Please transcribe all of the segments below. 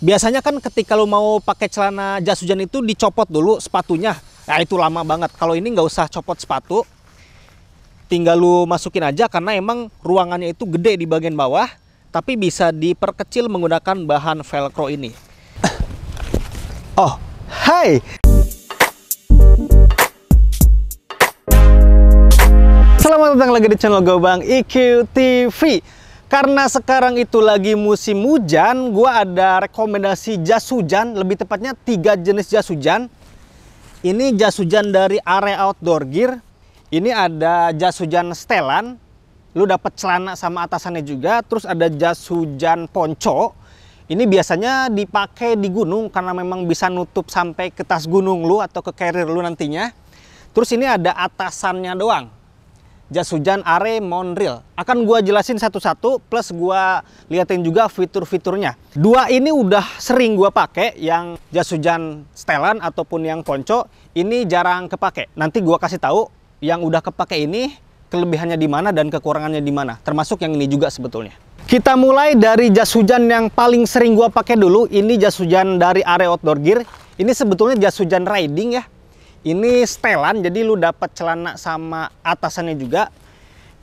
biasanya kan ketika lo mau pakai celana jas hujan itu dicopot dulu sepatunya nah, itu lama banget kalau ini nggak usah copot sepatu tinggal lo masukin aja karena emang ruangannya itu gede di bagian bawah tapi bisa diperkecil menggunakan bahan velcro ini oh hai Selamat datang lagi di channel Gobang IQ TV karena sekarang itu lagi musim hujan, gua ada rekomendasi jas hujan, lebih tepatnya tiga jenis jas hujan. Ini jas hujan dari area outdoor gear. Ini ada jas hujan setelan, lu dapat celana sama atasannya juga, terus ada jas hujan ponco. Ini biasanya dipakai di gunung karena memang bisa nutup sampai ke tas gunung lu atau ke carrier lu nantinya. Terus ini ada atasannya doang jas hujan Are Monreal. Akan gua jelasin satu-satu plus gua liatin juga fitur-fiturnya. Dua ini udah sering gua pakai yang jas hujan setelan ataupun yang ponco, ini jarang kepake. Nanti gua kasih tahu yang udah kepake ini kelebihannya di mana dan kekurangannya di mana, termasuk yang ini juga sebetulnya. Kita mulai dari jas hujan yang paling sering gua pakai dulu, ini jas hujan dari Are Outdoor Gear. Ini sebetulnya jas hujan riding ya, ini setelan jadi lu dapat celana sama atasannya juga.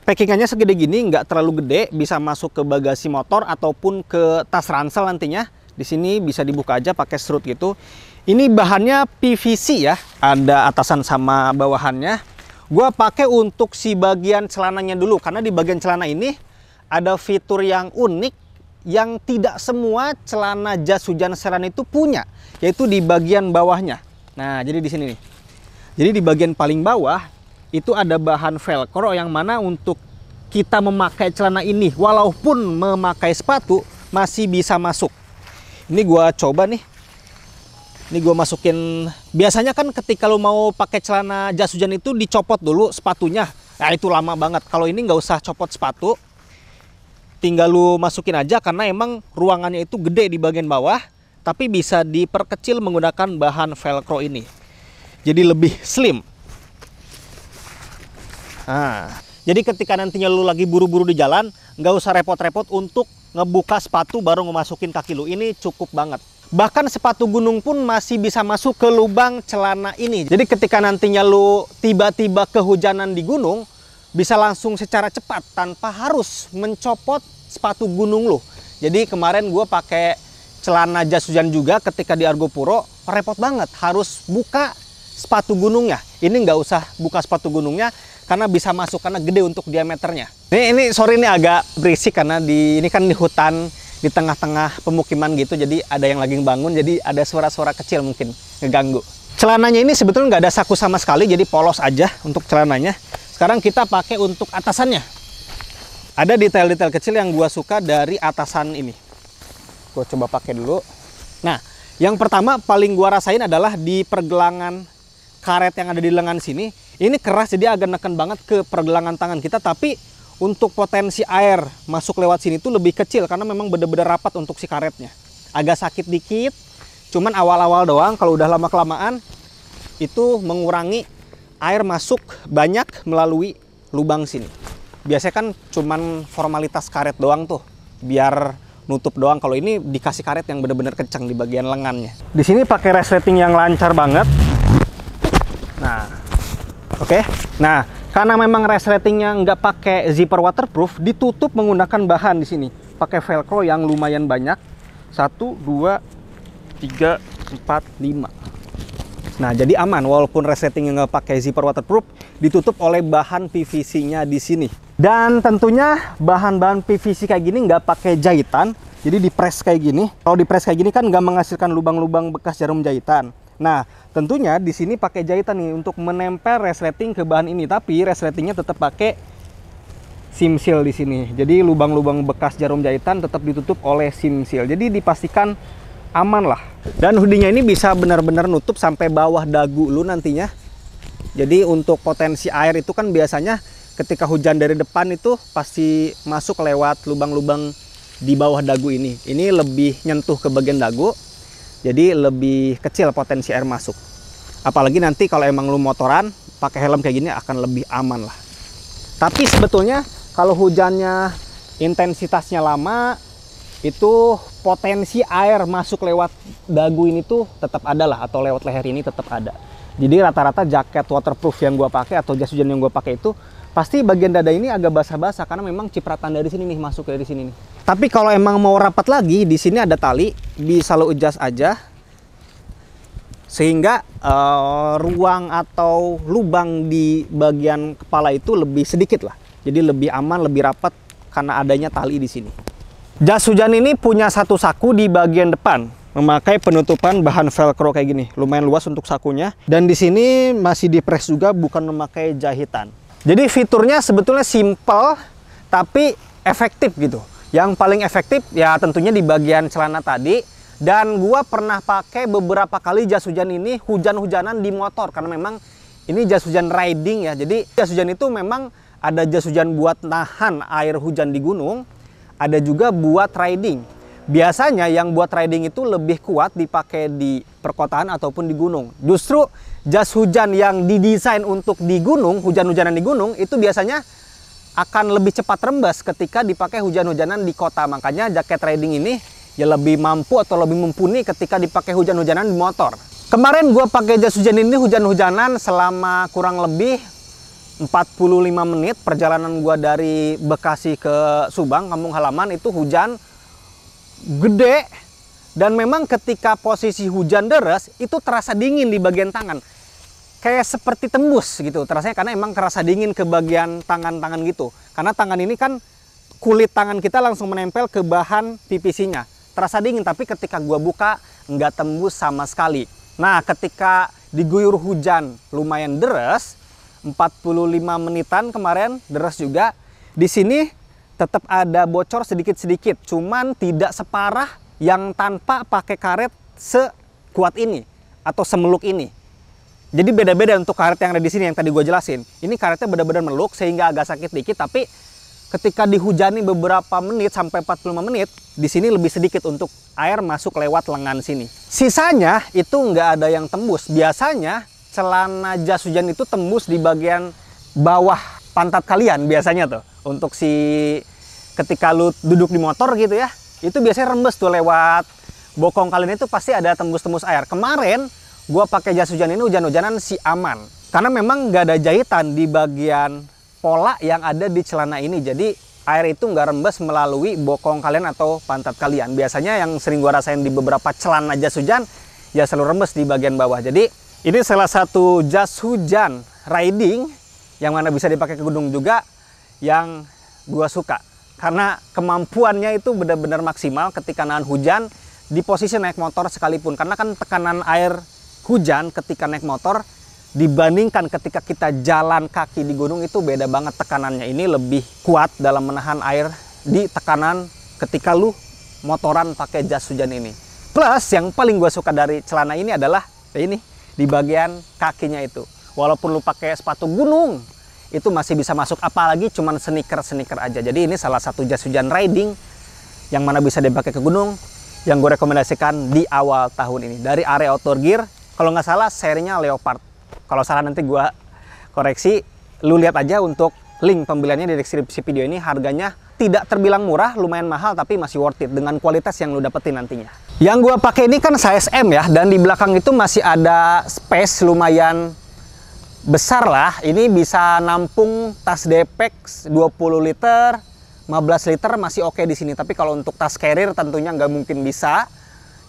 Packingannya segede gini, nggak terlalu gede, bisa masuk ke bagasi motor ataupun ke tas ransel nantinya. Di sini bisa dibuka aja pakai serut gitu. Ini bahannya PVC ya, ada atasan sama bawahannya. Gua pakai untuk si bagian celananya dulu karena di bagian celana ini ada fitur yang unik yang tidak semua celana jas hujan seran itu punya, yaitu di bagian bawahnya. Nah, jadi di sini nih. Jadi di bagian paling bawah itu ada bahan velcro yang mana untuk kita memakai celana ini walaupun memakai sepatu masih bisa masuk. Ini gua coba nih. Ini gua masukin biasanya kan ketika lo mau pakai celana jas hujan itu dicopot dulu sepatunya. Nah, itu lama banget. Kalau ini nggak usah copot sepatu. Tinggal lu masukin aja karena emang ruangannya itu gede di bagian bawah tapi bisa diperkecil menggunakan bahan velcro ini jadi lebih slim. Nah, jadi ketika nantinya lu lagi buru-buru di jalan, nggak usah repot-repot untuk ngebuka sepatu baru ngemasukin kaki lu. Ini cukup banget. Bahkan sepatu gunung pun masih bisa masuk ke lubang celana ini. Jadi ketika nantinya lu tiba-tiba kehujanan di gunung, bisa langsung secara cepat tanpa harus mencopot sepatu gunung lu. Jadi kemarin gue pakai celana jas hujan juga ketika di Argo Puro, repot banget. Harus buka sepatu gunungnya. Ini nggak usah buka sepatu gunungnya karena bisa masuk karena gede untuk diameternya. Ini ini sorry ini agak berisik karena di ini kan di hutan di tengah-tengah pemukiman gitu jadi ada yang lagi bangun jadi ada suara-suara kecil mungkin ngeganggu. Celananya ini sebetulnya nggak ada saku sama sekali jadi polos aja untuk celananya. Sekarang kita pakai untuk atasannya. Ada detail-detail kecil yang gua suka dari atasan ini. gua coba pakai dulu. Nah, yang pertama paling gua rasain adalah di pergelangan karet yang ada di lengan sini ini keras jadi agak neken banget ke pergelangan tangan kita tapi untuk potensi air masuk lewat sini tuh lebih kecil karena memang bener-bener rapat untuk si karetnya agak sakit dikit cuman awal-awal doang kalau udah lama kelamaan itu mengurangi air masuk banyak melalui lubang sini biasanya kan cuman formalitas karet doang tuh biar nutup doang kalau ini dikasih karet yang bener-bener kencang di bagian lengannya di sini pakai resleting yang lancar banget Oke. Okay? Nah, karena memang rest ratingnya nggak pakai zipper waterproof, ditutup menggunakan bahan di sini. Pakai velcro yang lumayan banyak. Satu, dua, tiga, empat, lima. Nah, jadi aman walaupun yang nggak pakai zipper waterproof, ditutup oleh bahan PVC-nya di sini. Dan tentunya bahan-bahan PVC kayak gini nggak pakai jahitan, jadi dipres kayak gini. Kalau dipres kayak gini kan nggak menghasilkan lubang-lubang bekas jarum jahitan. Nah, tentunya di sini pakai jahitan nih untuk menempel resleting ke bahan ini, tapi resletingnya tetap pakai simsil di sini. Jadi lubang-lubang bekas jarum jahitan tetap ditutup oleh simsil. Jadi dipastikan aman lah. Dan hoodie ini bisa benar-benar nutup sampai bawah dagu lu nantinya. Jadi untuk potensi air itu kan biasanya ketika hujan dari depan itu pasti masuk lewat lubang-lubang di bawah dagu ini. Ini lebih nyentuh ke bagian dagu jadi lebih kecil potensi air masuk. Apalagi nanti kalau emang lu motoran, pakai helm kayak gini akan lebih aman lah. Tapi sebetulnya kalau hujannya intensitasnya lama, itu potensi air masuk lewat dagu ini tuh tetap ada lah atau lewat leher ini tetap ada. Jadi rata-rata jaket waterproof yang gua pakai atau jas hujan yang gua pakai itu pasti bagian dada ini agak basah-basah karena memang cipratan dari sini nih masuk dari sini nih. Tapi kalau emang mau rapat lagi, di sini ada tali, bisa lo adjust aja. Sehingga uh, ruang atau lubang di bagian kepala itu lebih sedikit lah. Jadi lebih aman, lebih rapat karena adanya tali di sini. Jas hujan ini punya satu saku di bagian depan memakai penutupan bahan velcro kayak gini. Lumayan luas untuk sakunya. Dan di sini masih dipres juga bukan memakai jahitan. Jadi fiturnya sebetulnya simple tapi efektif gitu. Yang paling efektif ya tentunya di bagian celana tadi. Dan gua pernah pakai beberapa kali jas hujan ini hujan-hujanan di motor karena memang ini jas hujan riding ya. Jadi jas hujan itu memang ada jas hujan buat nahan air hujan di gunung, ada juga buat riding. Biasanya yang buat riding itu lebih kuat dipakai di perkotaan ataupun di gunung. Justru jas hujan yang didesain untuk di gunung, hujan-hujanan di gunung itu biasanya akan lebih cepat rembes ketika dipakai hujan-hujanan di kota. Makanya jaket riding ini ya lebih mampu atau lebih mumpuni ketika dipakai hujan-hujanan di motor. Kemarin gue pakai jas hujan ini hujan-hujanan selama kurang lebih 45 menit perjalanan gue dari Bekasi ke Subang, kampung halaman itu hujan gede dan memang ketika posisi hujan deras itu terasa dingin di bagian tangan kayak seperti tembus gitu terasanya karena emang kerasa dingin ke bagian tangan-tangan gitu karena tangan ini kan kulit tangan kita langsung menempel ke bahan PVC-nya terasa dingin tapi ketika gua buka nggak tembus sama sekali nah ketika diguyur hujan lumayan deres 45 menitan kemarin deres juga di sini tetap ada bocor sedikit-sedikit cuman tidak separah yang tanpa pakai karet sekuat ini atau semeluk ini jadi beda-beda untuk karet yang ada di sini yang tadi gue jelasin. Ini karetnya benar-benar meluk sehingga agak sakit dikit tapi ketika dihujani beberapa menit sampai 45 menit, di sini lebih sedikit untuk air masuk lewat lengan sini. Sisanya itu nggak ada yang tembus. Biasanya celana jas hujan itu tembus di bagian bawah pantat kalian biasanya tuh. Untuk si ketika lu duduk di motor gitu ya, itu biasanya rembes tuh lewat bokong kalian itu pasti ada tembus-tembus air. Kemarin gua pakai jas hujan ini hujan-hujanan si aman karena memang nggak ada jahitan di bagian pola yang ada di celana ini jadi air itu nggak rembes melalui bokong kalian atau pantat kalian biasanya yang sering gue rasain di beberapa celana jas hujan ya selalu rembes di bagian bawah jadi ini salah satu jas hujan riding yang mana bisa dipakai ke gunung juga yang gue suka karena kemampuannya itu benar-benar maksimal ketika nahan hujan di posisi naik motor sekalipun karena kan tekanan air hujan ketika naik motor dibandingkan ketika kita jalan kaki di gunung itu beda banget tekanannya ini lebih kuat dalam menahan air di tekanan ketika lu motoran pakai jas hujan ini plus yang paling gue suka dari celana ini adalah ini di bagian kakinya itu walaupun lu pakai sepatu gunung itu masih bisa masuk apalagi cuman sneaker sneaker aja jadi ini salah satu jas hujan riding yang mana bisa dipakai ke gunung yang gue rekomendasikan di awal tahun ini dari area outdoor gear kalau nggak salah serinya Leopard kalau salah nanti gue koreksi lu lihat aja untuk link pembeliannya di deskripsi video ini harganya tidak terbilang murah, lumayan mahal tapi masih worth it dengan kualitas yang lu dapetin nantinya. Yang gue pakai ini kan size M ya dan di belakang itu masih ada space lumayan besar lah. Ini bisa nampung tas depex 20 liter, 15 liter masih oke okay di sini. Tapi kalau untuk tas carrier tentunya nggak mungkin bisa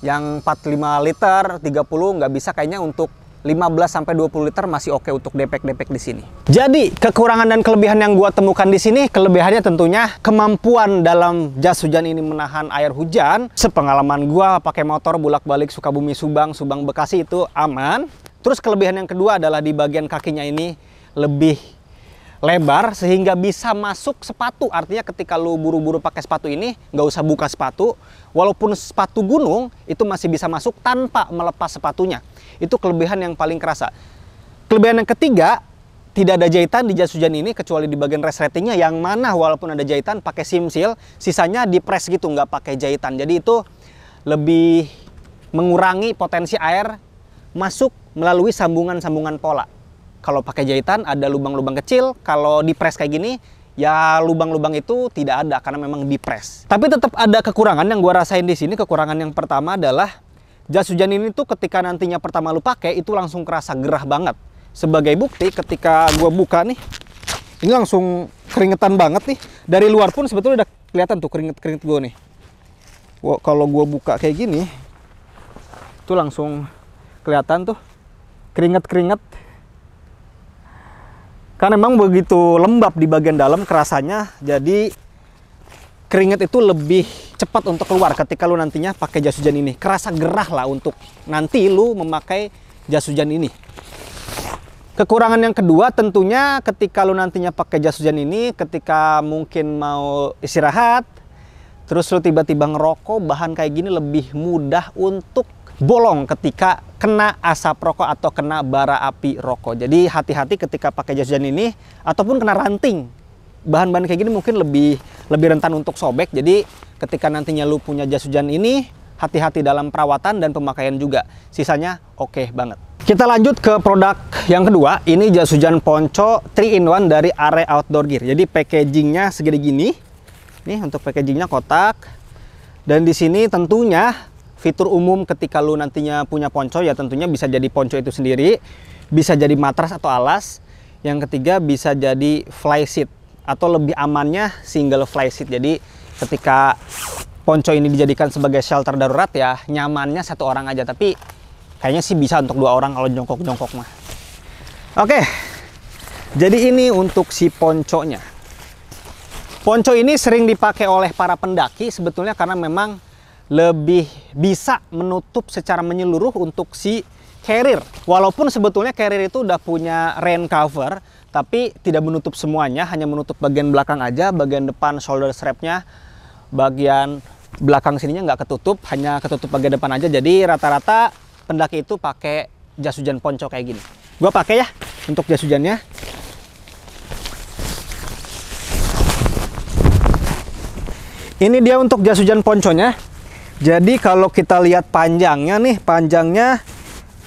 yang 45 liter 30 nggak bisa kayaknya untuk 15 sampai 20 liter masih oke untuk depek-depek di sini. Jadi, kekurangan dan kelebihan yang gua temukan di sini, kelebihannya tentunya kemampuan dalam jas hujan ini menahan air hujan. Sepengalaman gua pakai motor bolak-balik Sukabumi Subang, Subang Bekasi itu aman. Terus kelebihan yang kedua adalah di bagian kakinya ini lebih lebar sehingga bisa masuk sepatu. Artinya ketika lu buru-buru pakai sepatu ini, nggak usah buka sepatu. Walaupun sepatu gunung, itu masih bisa masuk tanpa melepas sepatunya. Itu kelebihan yang paling kerasa. Kelebihan yang ketiga, tidak ada jahitan di jas hujan ini kecuali di bagian resletingnya yang mana walaupun ada jahitan pakai simsil, sisanya di press gitu, nggak pakai jahitan. Jadi itu lebih mengurangi potensi air masuk melalui sambungan-sambungan pola. Kalau pakai jahitan ada lubang-lubang kecil, kalau dipres kayak gini ya lubang-lubang itu tidak ada karena memang dipres. Tapi tetap ada kekurangan yang gua rasain di sini. Kekurangan yang pertama adalah jas hujan ini tuh ketika nantinya pertama lu pakai itu langsung kerasa gerah banget. Sebagai bukti ketika gua buka nih ini langsung keringetan banget nih. Dari luar pun sebetulnya udah kelihatan tuh keringet-keringet gua nih. Wah, kalau gua buka kayak gini itu langsung kelihatan tuh keringet-keringet karena memang begitu lembab di bagian dalam kerasanya, jadi keringat itu lebih cepat untuk keluar ketika lu nantinya pakai jas hujan ini. Kerasa gerah lah untuk nanti lu memakai jas hujan ini. Kekurangan yang kedua tentunya ketika lu nantinya pakai jas hujan ini, ketika mungkin mau istirahat, terus lu tiba-tiba ngerokok, bahan kayak gini lebih mudah untuk bolong ketika kena asap rokok atau kena bara api rokok. Jadi hati-hati ketika pakai jas hujan ini ataupun kena ranting. Bahan-bahan kayak gini mungkin lebih lebih rentan untuk sobek. Jadi ketika nantinya lu punya jas hujan ini hati-hati dalam perawatan dan pemakaian juga. Sisanya oke okay banget. Kita lanjut ke produk yang kedua. Ini jas hujan ponco 3 in 1 dari Are Outdoor Gear. Jadi packagingnya segede gini. Nih untuk packagingnya kotak. Dan di sini tentunya fitur umum ketika lu nantinya punya ponco ya tentunya bisa jadi ponco itu sendiri bisa jadi matras atau alas yang ketiga bisa jadi fly seat atau lebih amannya single fly seat jadi ketika ponco ini dijadikan sebagai shelter darurat ya nyamannya satu orang aja tapi kayaknya sih bisa untuk dua orang kalau jongkok-jongkok mah oke jadi ini untuk si ponconya ponco ini sering dipakai oleh para pendaki sebetulnya karena memang lebih bisa menutup secara menyeluruh untuk si carrier. Walaupun sebetulnya carrier itu udah punya rain cover, tapi tidak menutup semuanya, hanya menutup bagian belakang aja, bagian depan shoulder strapnya, bagian belakang sininya nggak ketutup, hanya ketutup bagian depan aja. Jadi rata-rata pendaki itu pakai jas hujan ponco kayak gini. Gua pakai ya untuk jas hujannya. Ini dia untuk jas hujan ponconya. Jadi kalau kita lihat panjangnya nih, panjangnya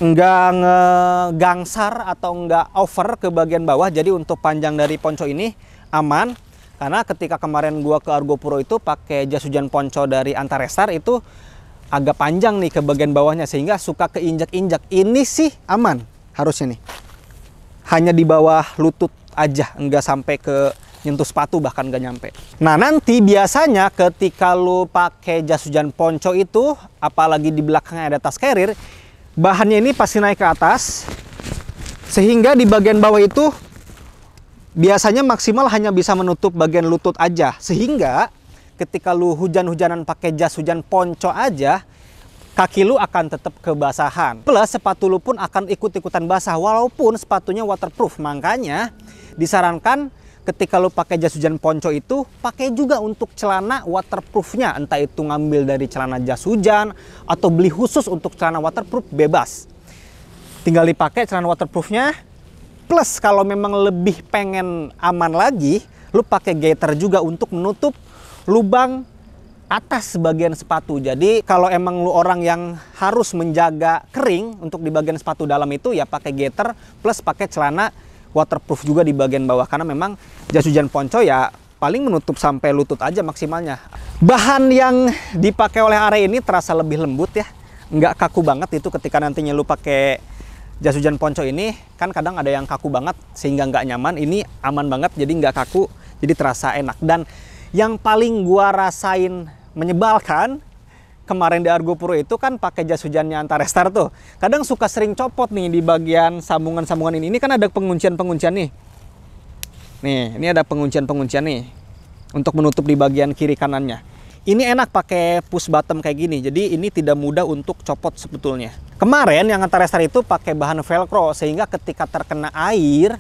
nggak ngegangsar atau nggak over ke bagian bawah. Jadi untuk panjang dari ponco ini aman. Karena ketika kemarin gua ke Argo Puro itu pakai jas hujan ponco dari Antarestar itu agak panjang nih ke bagian bawahnya sehingga suka keinjak-injak. Ini sih aman harusnya nih. Hanya di bawah lutut aja, nggak sampai ke nyentuh sepatu bahkan gak nyampe. Nah nanti biasanya ketika lu pakai jas hujan ponco itu, apalagi di belakangnya ada tas carrier, bahannya ini pasti naik ke atas, sehingga di bagian bawah itu biasanya maksimal hanya bisa menutup bagian lutut aja, sehingga ketika lu hujan-hujanan pakai jas hujan ponco aja, kaki lu akan tetap kebasahan. Plus sepatu lu pun akan ikut-ikutan basah walaupun sepatunya waterproof. Makanya disarankan ketika lo pakai jas hujan ponco itu pakai juga untuk celana waterproofnya entah itu ngambil dari celana jas hujan atau beli khusus untuk celana waterproof bebas tinggal dipakai celana waterproofnya plus kalau memang lebih pengen aman lagi lo pakai gaiter juga untuk menutup lubang atas bagian sepatu. Jadi kalau emang lu orang yang harus menjaga kering untuk di bagian sepatu dalam itu ya pakai gaiter plus pakai celana waterproof juga di bagian bawah karena memang jas hujan ponco ya paling menutup sampai lutut aja maksimalnya. Bahan yang dipakai oleh area ini terasa lebih lembut ya. Nggak kaku banget itu ketika nantinya lu pakai jas hujan ponco ini kan kadang ada yang kaku banget sehingga nggak nyaman ini aman banget jadi nggak kaku jadi terasa enak dan yang paling gua rasain menyebalkan kemarin di Argo Pro itu kan pakai jas hujannya Antarestar tuh. Kadang suka sering copot nih di bagian sambungan-sambungan ini. Ini kan ada penguncian-penguncian nih. Nih, ini ada penguncian-penguncian nih untuk menutup di bagian kiri kanannya. Ini enak pakai push button kayak gini. Jadi ini tidak mudah untuk copot sebetulnya. Kemarin yang Antarestar itu pakai bahan velcro sehingga ketika terkena air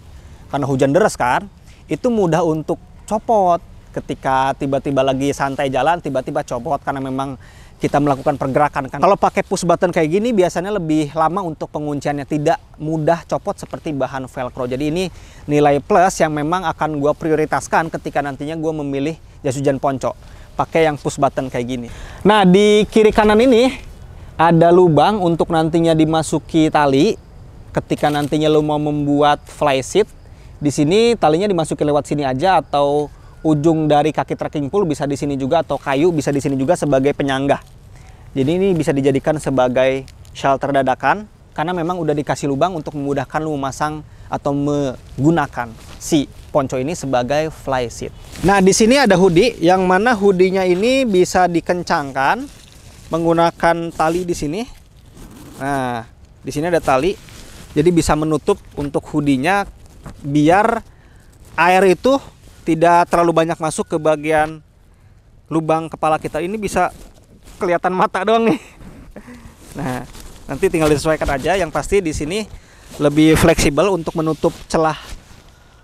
karena hujan deras kan, itu mudah untuk copot ketika tiba-tiba lagi santai jalan tiba-tiba copot karena memang kita melakukan pergerakan kan. Kalau pakai push button kayak gini biasanya lebih lama untuk pengunciannya tidak mudah copot seperti bahan velcro. Jadi ini nilai plus yang memang akan gue prioritaskan ketika nantinya gue memilih jas hujan ponco. Pakai yang push button kayak gini. Nah di kiri kanan ini ada lubang untuk nantinya dimasuki tali. Ketika nantinya lo mau membuat fly seat, di sini talinya dimasuki lewat sini aja atau ujung dari kaki trekking pool bisa di sini juga atau kayu bisa di sini juga sebagai penyangga. Jadi ini bisa dijadikan sebagai shelter dadakan karena memang udah dikasih lubang untuk memudahkan lu memasang atau menggunakan si ponco ini sebagai fly seat. Nah, di sini ada hoodie yang mana hoodie ini bisa dikencangkan menggunakan tali di sini. Nah, di sini ada tali. Jadi bisa menutup untuk hoodie biar air itu tidak terlalu banyak masuk ke bagian lubang kepala kita ini bisa kelihatan mata doang nih nah nanti tinggal disesuaikan aja yang pasti di sini lebih fleksibel untuk menutup celah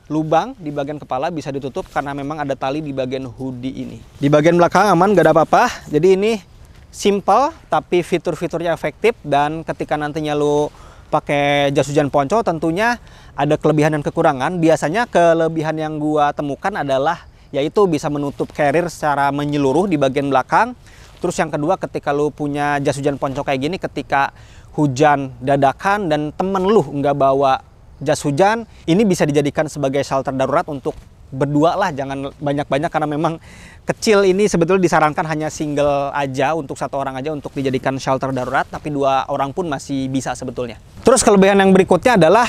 lubang di bagian kepala bisa ditutup karena memang ada tali di bagian hoodie ini di bagian belakang aman gak ada apa-apa jadi ini simple tapi fitur-fiturnya efektif dan ketika nantinya lu pakai jas hujan ponco tentunya ada kelebihan dan kekurangan. Biasanya kelebihan yang gua temukan adalah yaitu bisa menutup carrier secara menyeluruh di bagian belakang. Terus yang kedua ketika lu punya jas hujan ponco kayak gini ketika hujan dadakan dan temen lu nggak bawa jas hujan, ini bisa dijadikan sebagai shelter darurat untuk berdua lah jangan banyak-banyak karena memang kecil ini sebetulnya disarankan hanya single aja untuk satu orang aja untuk dijadikan shelter darurat tapi dua orang pun masih bisa sebetulnya. Terus kelebihan yang berikutnya adalah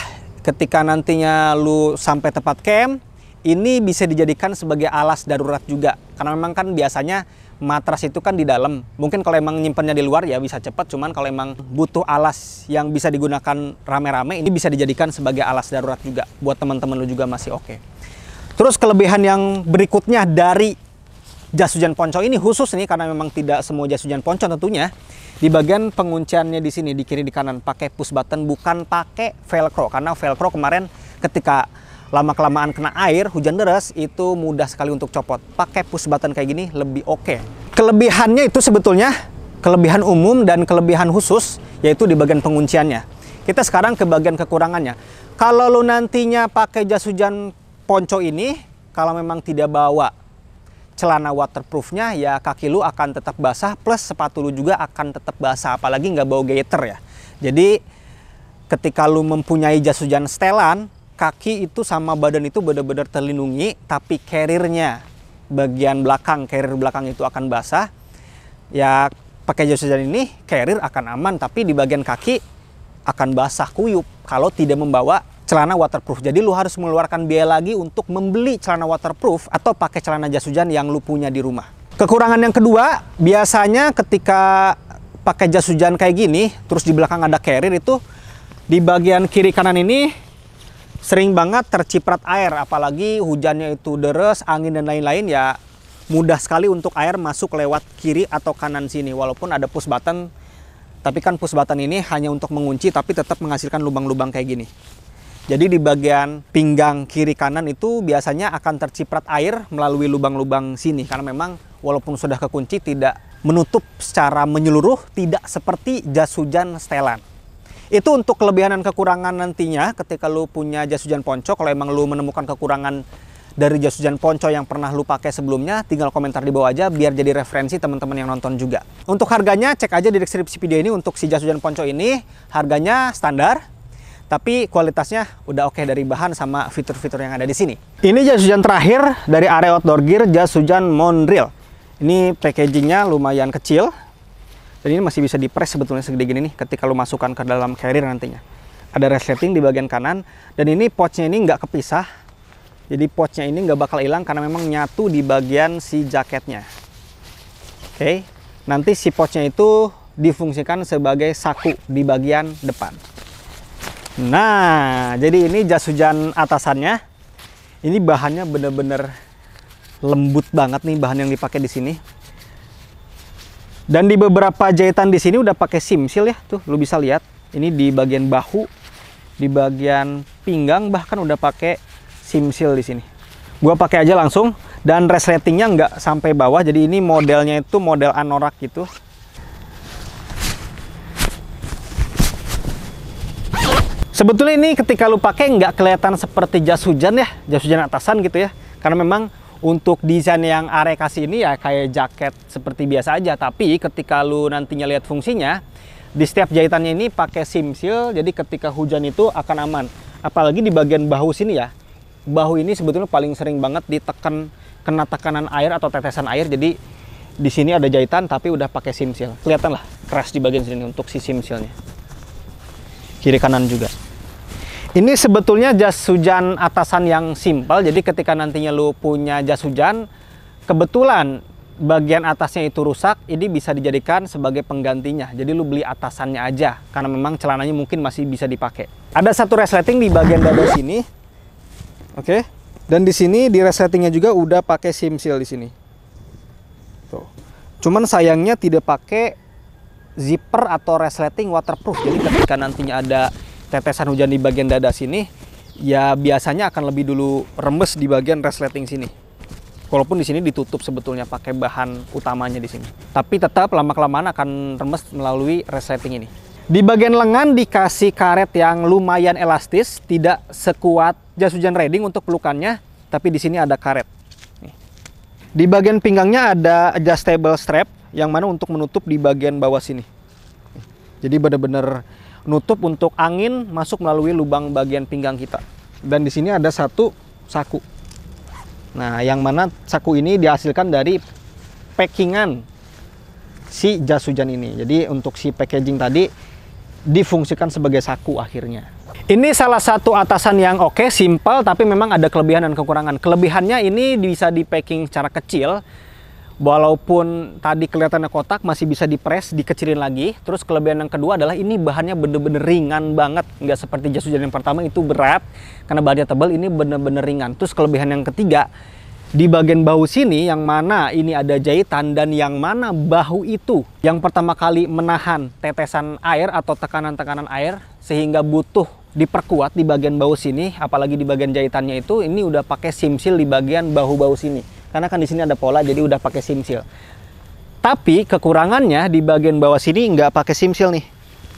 ketika nantinya lu sampai tempat camp, ini bisa dijadikan sebagai alas darurat juga. Karena memang kan biasanya matras itu kan di dalam. Mungkin kalau emang nyimpannya di luar ya bisa cepat, cuman kalau emang butuh alas yang bisa digunakan rame-rame, ini bisa dijadikan sebagai alas darurat juga. Buat teman-teman lu juga masih oke. Okay. Terus kelebihan yang berikutnya dari jas hujan ponco ini khusus nih karena memang tidak semua jas hujan ponco tentunya di bagian pengunciannya di sini di kiri di kanan pakai push button bukan pakai velcro karena velcro kemarin ketika lama kelamaan kena air hujan deras itu mudah sekali untuk copot pakai push button kayak gini lebih oke okay. kelebihannya itu sebetulnya kelebihan umum dan kelebihan khusus yaitu di bagian pengunciannya kita sekarang ke bagian kekurangannya kalau lo nantinya pakai jas hujan ponco ini kalau memang tidak bawa celana waterproofnya ya kaki lu akan tetap basah plus sepatu lu juga akan tetap basah apalagi nggak bawa gaiter ya jadi ketika lu mempunyai jas hujan setelan kaki itu sama badan itu benar-benar terlindungi tapi carriernya bagian belakang carrier belakang itu akan basah ya pakai jas hujan ini carrier akan aman tapi di bagian kaki akan basah kuyup kalau tidak membawa celana waterproof. Jadi lu harus mengeluarkan biaya lagi untuk membeli celana waterproof atau pakai celana jas hujan yang lu punya di rumah. Kekurangan yang kedua, biasanya ketika pakai jas hujan kayak gini, terus di belakang ada carrier itu di bagian kiri kanan ini sering banget terciprat air, apalagi hujannya itu deres, angin dan lain-lain ya mudah sekali untuk air masuk lewat kiri atau kanan sini walaupun ada push button tapi kan push button ini hanya untuk mengunci tapi tetap menghasilkan lubang-lubang kayak gini. Jadi di bagian pinggang kiri kanan itu biasanya akan terciprat air melalui lubang-lubang sini karena memang walaupun sudah kekunci tidak menutup secara menyeluruh tidak seperti jas hujan setelan. Itu untuk kelebihan dan kekurangan nantinya ketika lu punya jas hujan ponco kalau emang lu menemukan kekurangan dari jas hujan ponco yang pernah lu pakai sebelumnya, tinggal komentar di bawah aja biar jadi referensi teman-teman yang nonton juga. Untuk harganya, cek aja di deskripsi video ini untuk si jas hujan ponco ini. Harganya standar, tapi kualitasnya udah oke okay dari bahan sama fitur-fitur yang ada di sini. Ini jas hujan terakhir dari area outdoor gear jas hujan Monreal. Ini packagingnya lumayan kecil dan ini masih bisa dipres sebetulnya segede gini nih ketika lo masukkan ke dalam carrier nantinya. Ada resleting di bagian kanan dan ini pouchnya ini nggak kepisah. Jadi pouchnya ini nggak bakal hilang karena memang nyatu di bagian si jaketnya. Oke, okay. nanti si pouchnya itu difungsikan sebagai saku di bagian depan. Nah, jadi ini jas hujan atasannya. Ini bahannya bener-bener lembut banget nih bahan yang dipakai di sini. Dan di beberapa jahitan di sini udah pakai simsil ya, tuh lu bisa lihat. Ini di bagian bahu, di bagian pinggang bahkan udah pakai simsil di sini. Gua pakai aja langsung dan resletingnya nggak sampai bawah. Jadi ini modelnya itu model anorak gitu. Sebetulnya ini ketika lu pakai nggak kelihatan seperti jas hujan ya, jas hujan atasan gitu ya. Karena memang untuk desain yang Are kasih ini ya kayak jaket seperti biasa aja. Tapi ketika lu nantinya lihat fungsinya, di setiap jahitannya ini pakai simcil, jadi ketika hujan itu akan aman. Apalagi di bagian bahu sini ya. Bahu ini sebetulnya paling sering banget ditekan kena tekanan air atau tetesan air. Jadi di sini ada jahitan tapi udah pakai simcil. Kelihatan lah keras di bagian sini untuk si simsilnya. Kiri kanan juga. Ini sebetulnya jas hujan atasan yang simpel. Jadi ketika nantinya lu punya jas hujan, kebetulan bagian atasnya itu rusak, ini bisa dijadikan sebagai penggantinya. Jadi lu beli atasannya aja karena memang celananya mungkin masih bisa dipakai. Ada satu resleting di bagian dada sini. Oke. Okay. Dan di sini di resletingnya juga udah pakai sim seal di sini. Tuh. Cuman sayangnya tidak pakai zipper atau resleting waterproof. Jadi ketika nantinya ada tetesan hujan di bagian dada sini ya biasanya akan lebih dulu rembes di bagian resleting sini. Walaupun di sini ditutup sebetulnya pakai bahan utamanya di sini. Tapi tetap lama-kelamaan akan rembes melalui resleting ini. Di bagian lengan dikasih karet yang lumayan elastis, tidak sekuat jas hujan riding untuk pelukannya, tapi di sini ada karet. Di bagian pinggangnya ada adjustable strap yang mana untuk menutup di bagian bawah sini. Jadi benar-benar nutup untuk angin masuk melalui lubang bagian pinggang kita. Dan di sini ada satu saku. Nah, yang mana saku ini dihasilkan dari packingan si jas hujan ini. Jadi untuk si packaging tadi difungsikan sebagai saku akhirnya. Ini salah satu atasan yang oke, okay, simple, tapi memang ada kelebihan dan kekurangan. Kelebihannya ini bisa di packing secara kecil, walaupun tadi kelihatannya kotak masih bisa dipres dikecilin lagi terus kelebihan yang kedua adalah ini bahannya bener-bener ringan banget nggak seperti jas hujan yang pertama itu berat karena bahannya tebal ini bener-bener ringan terus kelebihan yang ketiga di bagian bahu sini yang mana ini ada jahitan dan yang mana bahu itu yang pertama kali menahan tetesan air atau tekanan-tekanan air sehingga butuh diperkuat di bagian bahu sini apalagi di bagian jahitannya itu ini udah pakai simsil di bagian bahu-bahu sini karena kan di sini ada pola jadi udah pakai simsil tapi kekurangannya di bagian bawah sini nggak pakai simsil nih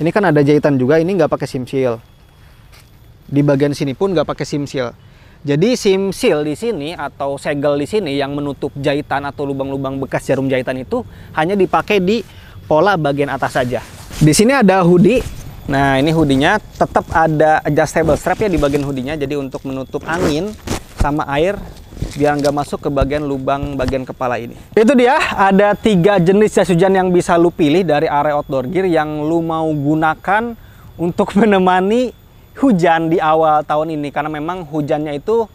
ini kan ada jahitan juga ini nggak pakai simsil di bagian sini pun nggak pakai simsil jadi simsil di sini atau segel di sini yang menutup jahitan atau lubang-lubang bekas jarum jahitan itu hanya dipakai di pola bagian atas saja di sini ada hoodie nah ini hoodie-nya tetap ada adjustable strap ya di bagian hoodie-nya jadi untuk menutup angin sama air biar nggak masuk ke bagian lubang bagian kepala ini. Itu dia, ada tiga jenis jas hujan yang bisa lu pilih dari area outdoor gear yang lu mau gunakan untuk menemani hujan di awal tahun ini. Karena memang hujannya itu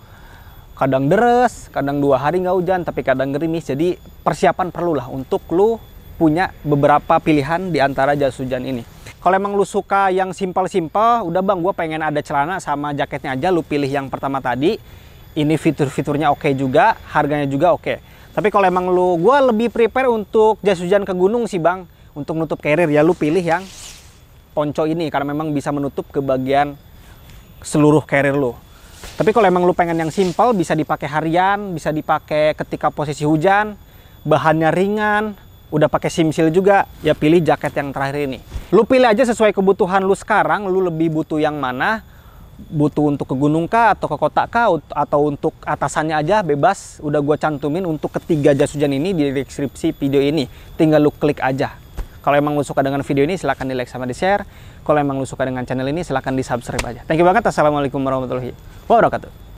kadang deres, kadang dua hari nggak hujan, tapi kadang gerimis. Jadi persiapan perlulah untuk lu punya beberapa pilihan di antara jas hujan ini. Kalau emang lu suka yang simpel-simpel, udah bang, gue pengen ada celana sama jaketnya aja, lu pilih yang pertama tadi ini fitur-fiturnya oke okay juga, harganya juga oke. Okay. Tapi kalau emang lu, gue lebih prepare untuk jas hujan ke gunung sih bang, untuk menutup carrier ya lu pilih yang ponco ini karena memang bisa menutup ke bagian seluruh carrier lu. Tapi kalau emang lu pengen yang simple, bisa dipakai harian, bisa dipakai ketika posisi hujan, bahannya ringan, udah pakai simsil juga, ya pilih jaket yang terakhir ini. Lu pilih aja sesuai kebutuhan lu sekarang, lu lebih butuh yang mana, butuh untuk ke gunung kah atau ke kota kah atau untuk atasannya aja bebas udah gue cantumin untuk ketiga jas hujan ini di deskripsi video ini tinggal lu klik aja kalau emang lu suka dengan video ini silahkan di like sama di share kalau emang lu suka dengan channel ini silahkan di subscribe aja thank you banget assalamualaikum warahmatullahi wabarakatuh